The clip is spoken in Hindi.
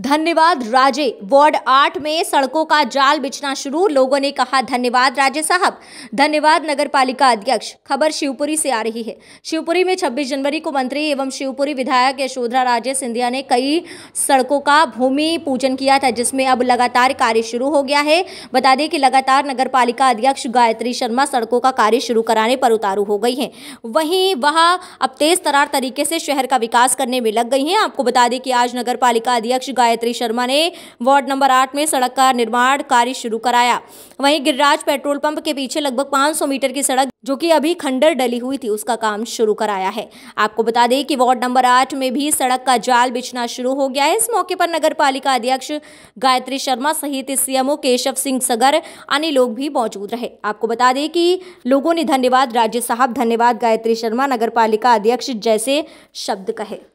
धन्यवाद राजे वार्ड आठ में सड़कों का जाल बिछना शुरू लोगों ने कहा धन्यवाद राजे साहब धन्यवाद नगर पालिका अध्यक्ष खबर शिवपुरी से आ रही है शिवपुरी में 26 जनवरी को मंत्री एवं शिवपुरी विधायक यशोधरा राजे सिंधिया ने कई सड़कों का भूमि पूजन किया था जिसमें अब लगातार कार्य शुरू हो गया है बता दें कि लगातार नगर अध्यक्ष गायत्री शर्मा सड़कों का कार्य शुरू कराने पर उतारू हो गई है वहीं वह अब तेज तरार तरीके से शहर का विकास करने में लग गई है आपको बता दें कि आज नगर अध्यक्ष गायत्री शर्मा ने वार्ड नंबर आठ में सड़क का निर्माण कार्य शुरू कराया वहीं गिरिराज पेट्रोल पंप के पीछे लगभग 500 मीटर की सड़क जो कि अभी खंडर डली हुई थी उसका काम शुरू कराया है आपको बता दें कि वार्ड नंबर आठ में भी सड़क का जाल बिछना शुरू हो गया है इस मौके पर नगर पालिका अध्यक्ष गायत्री शर्मा सहित सीएमओ केशव सिंह सगर अन्य लोग भी मौजूद रहे आपको बता दें कि लोगों ने धन्यवाद राज्य साहब धन्यवाद गायत्री शर्मा नगर पालिका अध्यक्ष जैसे शब्द कहे